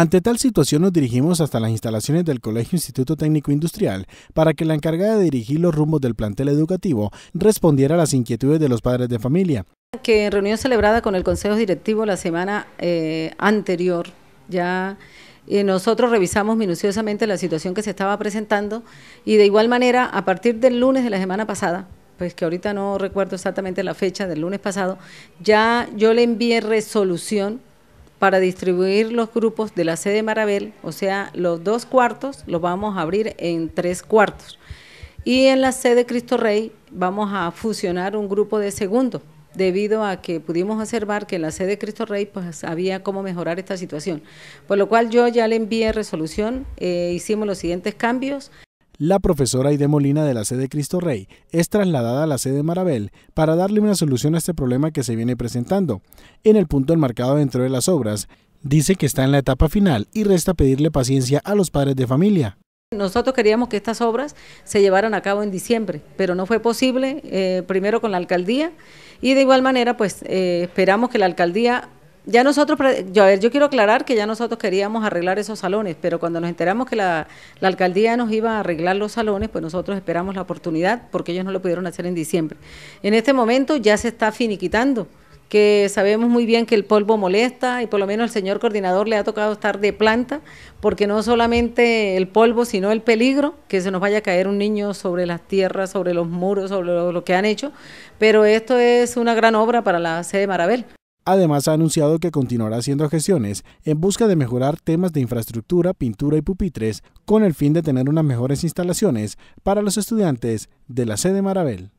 Ante tal situación nos dirigimos hasta las instalaciones del Colegio Instituto Técnico Industrial para que la encargada de dirigir los rumbos del plantel educativo respondiera a las inquietudes de los padres de familia. Que en reunión celebrada con el Consejo Directivo la semana eh, anterior ya eh, nosotros revisamos minuciosamente la situación que se estaba presentando y de igual manera, a partir del lunes de la semana pasada, pues que ahorita no recuerdo exactamente la fecha del lunes pasado, ya yo le envié resolución para distribuir los grupos de la sede Marabel, o sea, los dos cuartos los vamos a abrir en tres cuartos. Y en la sede Cristo Rey vamos a fusionar un grupo de segundo, debido a que pudimos observar que en la sede Cristo Rey pues había cómo mejorar esta situación. Por lo cual yo ya le envié resolución, eh, hicimos los siguientes cambios. La profesora Aide Molina de la sede Cristo Rey es trasladada a la sede Marabel para darle una solución a este problema que se viene presentando. En el punto enmarcado dentro de las obras, dice que está en la etapa final y resta pedirle paciencia a los padres de familia. Nosotros queríamos que estas obras se llevaran a cabo en diciembre, pero no fue posible, eh, primero con la alcaldía, y de igual manera pues eh, esperamos que la alcaldía ya nosotros, yo, a ver, yo quiero aclarar que ya nosotros queríamos arreglar esos salones, pero cuando nos enteramos que la, alcaldía nos iba a arreglar los salones, pues nosotros esperamos la oportunidad porque ellos no lo pudieron hacer en diciembre. En este momento ya se está finiquitando, que sabemos muy bien que el polvo molesta y por lo menos el señor coordinador le ha tocado estar de planta, porque no solamente el polvo, sino el peligro que se nos vaya a caer un niño sobre las tierras, sobre los muros, sobre lo, que han hecho, pero esto es una gran obra para la sede de Marabel. Además, ha anunciado que continuará haciendo gestiones en busca de mejorar temas de infraestructura, pintura y pupitres, con el fin de tener unas mejores instalaciones para los estudiantes de la sede Marabel.